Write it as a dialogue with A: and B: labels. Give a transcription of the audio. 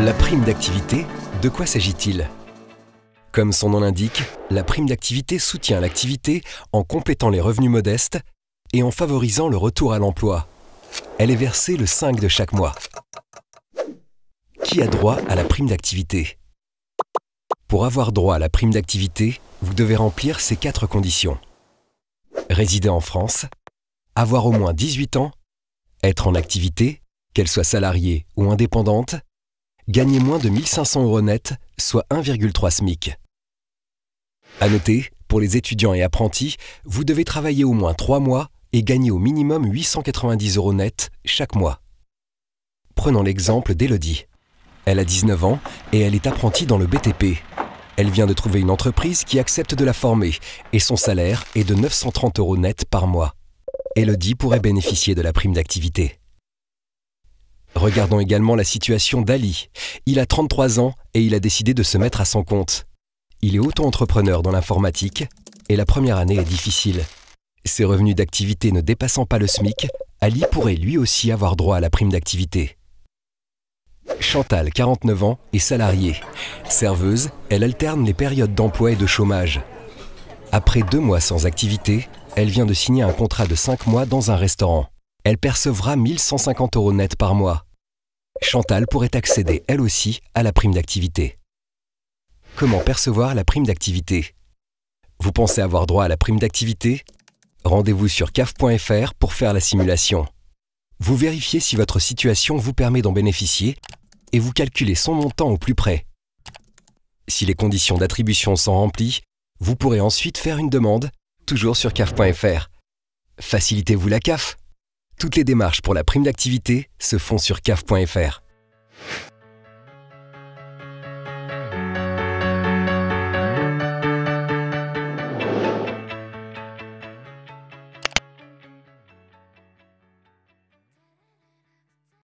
A: La prime d'activité, de quoi s'agit-il Comme son nom l'indique, la prime d'activité soutient l'activité en complétant les revenus modestes et en favorisant le retour à l'emploi. Elle est versée le 5 de chaque mois. Qui a droit à la prime d'activité Pour avoir droit à la prime d'activité, vous devez remplir ces quatre conditions. Résider en France, avoir au moins 18 ans, être en activité, qu'elle soit salariée ou indépendante, gagnez moins de 1500 euros net, soit 1,3 SMIC. À noter, pour les étudiants et apprentis, vous devez travailler au moins 3 mois et gagner au minimum 890 euros net chaque mois. Prenons l'exemple d'Elodie. Elle a 19 ans et elle est apprentie dans le BTP. Elle vient de trouver une entreprise qui accepte de la former et son salaire est de 930 euros net par mois. Elodie pourrait bénéficier de la prime d'activité. Regardons également la situation d'Ali. Il a 33 ans et il a décidé de se mettre à son compte. Il est auto-entrepreneur dans l'informatique et la première année est difficile. Ses revenus d'activité ne dépassant pas le SMIC, Ali pourrait lui aussi avoir droit à la prime d'activité. Chantal, 49 ans, est salariée. Serveuse, elle alterne les périodes d'emploi et de chômage. Après deux mois sans activité, elle vient de signer un contrat de 5 mois dans un restaurant. Elle percevra 1150 euros net par mois. Chantal pourrait accéder elle aussi à la prime d'activité. Comment percevoir la prime d'activité Vous pensez avoir droit à la prime d'activité Rendez-vous sur caf.fr pour faire la simulation. Vous vérifiez si votre situation vous permet d'en bénéficier et vous calculez son montant au plus près. Si les conditions d'attribution sont remplies, vous pourrez ensuite faire une demande, toujours sur caf.fr. Facilitez-vous la CAF toutes les démarches pour la prime d'activité se font sur caf.fr.